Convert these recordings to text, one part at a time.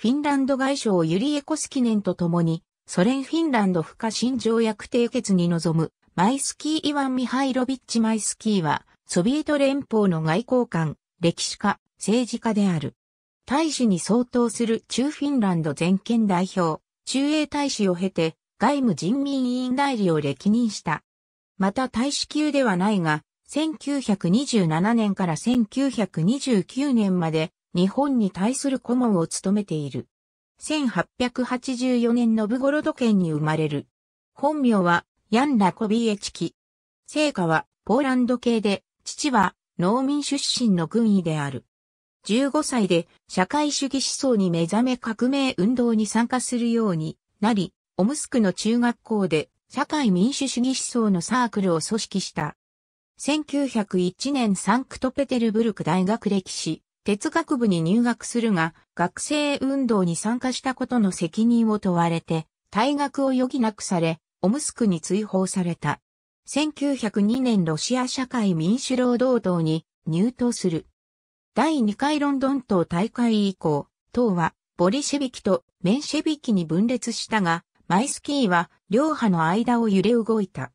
フィンランド外相ユリエコスキネンと共に、ソ連フィンランド不可侵条約締結に臨む、マイスキー・イワン・ミハイロビッチ・マイスキーは、ソビエト連邦の外交官、歴史家、政治家である。大使に相当する中フィンランド全権代表、中英大使を経て、外務人民委員代理を歴任した。また大使級ではないが、1927年から1929年まで日本に対する顧問を務めている。1884年のブゴロド県に生まれる。本名は、ヤン・ラコビエチキ。聖火は、ポーランド系で、父は、農民出身の軍医である。15歳で、社会主義思想に目覚め革命運動に参加するようになり、オムスクの中学校で、社会民主主義思想のサークルを組織した。1901年サンクトペテルブルク大学歴史哲学部に入学するが、学生運動に参加したことの責任を問われて、退学を余儀なくされ、オムスクに追放された。1902年ロシア社会民主労働党に入党する。第2回ロンドン党大会以降、党はボリシェビキとメンシェビキに分裂したが、マイスキーは両派の間を揺れ動いた。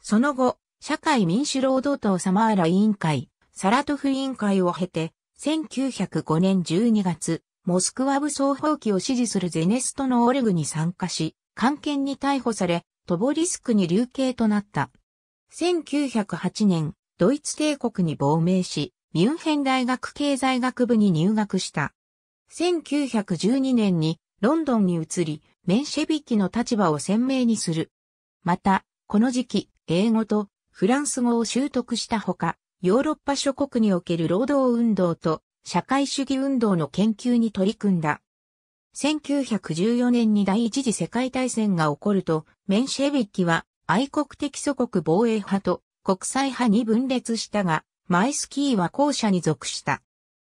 その後、社会民主労働党サマーラ委員会、サラトフ委員会を経て、1905年12月、モスクワ武装法起を支持するゼネストのオレグに参加し、官憲に逮捕され、トボリスクに流刑となった。1908年、ドイツ帝国に亡命し、ミュンヘン大学経済学部に入学した。1912年にロンドンに移り、メンシェビキの立場を鮮明にする。また、この時期、英語とフランス語を習得したほか、ヨーロッパ諸国における労働運動と社会主義運動の研究に取り組んだ。1914年に第一次世界大戦が起こると、メンシェビッキは愛国的祖国防衛派と国際派に分裂したが、マイスキーは後者に属した。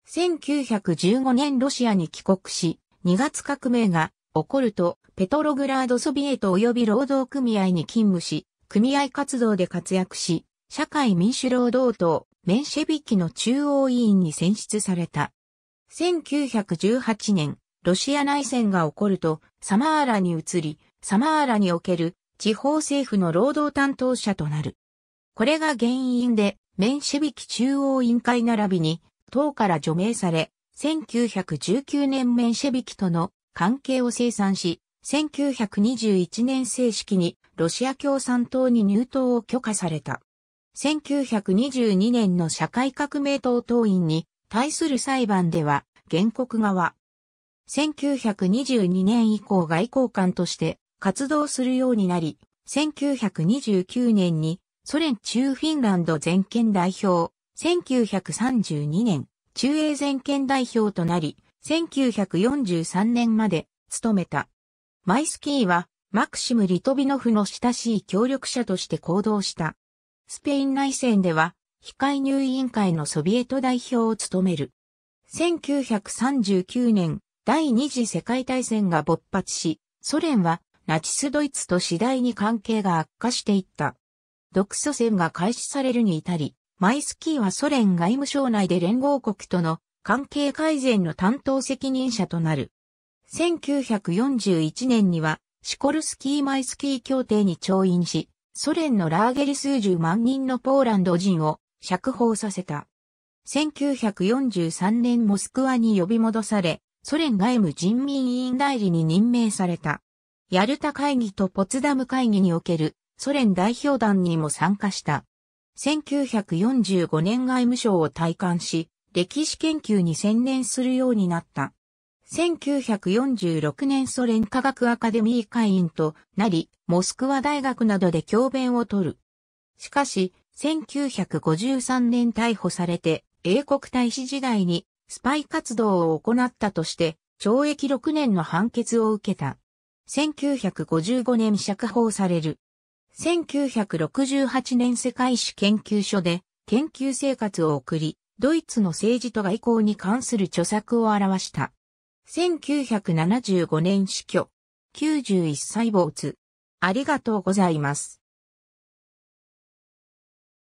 1915年ロシアに帰国し、2月革命が起こると、ペトログラードソビエト及び労働組合に勤務し、組合活動で活躍し、社会民主労働党、メンシェビキの中央委員に選出された。1918年、ロシア内戦が起こると、サマーラに移り、サマーラにおける地方政府の労働担当者となる。これが原因で、メンシェビキ中央委員会並びに、党から除名され、1919年メンシェビキとの関係を清算し、1921年正式にロシア共産党に入党を許可された。1922年の社会革命党党員に対する裁判では、原告側。1922年以降外交官として活動するようになり、1929年にソ連中フィンランド全権代表、1932年中英全権代表となり、1943年まで務めた。マイスキーはマクシム・リトビノフの親しい協力者として行動した。スペイン内戦では、非介入委員会のソビエト代表を務める。1939年、第二次世界大戦が勃発し、ソ連はナチスドイツと次第に関係が悪化していった。独ソ戦が開始されるに至り、マイスキーはソ連外務省内で連合国との関係改善の担当責任者となる。1941年にはシコルスキー・マイスキー協定に調印し、ソ連のラーゲリ数十万人のポーランド人を釈放させた。1943年モスクワに呼び戻され、ソ連外務人民委員代理に任命された。ヤルタ会議とポツダム会議におけるソ連代表団にも参加した。1945年外務省を退官し、歴史研究に専念するようになった。1946年ソ連科学アカデミー会員となり、モスクワ大学などで教鞭を取る。しかし、1953年逮捕されて、英国大使時代にスパイ活動を行ったとして、懲役6年の判決を受けた。1955年釈放される。1968年世界史研究所で研究生活を送り、ドイツの政治と外交に関する著作を表した。1975年死去。91歳没。ありがとうございます。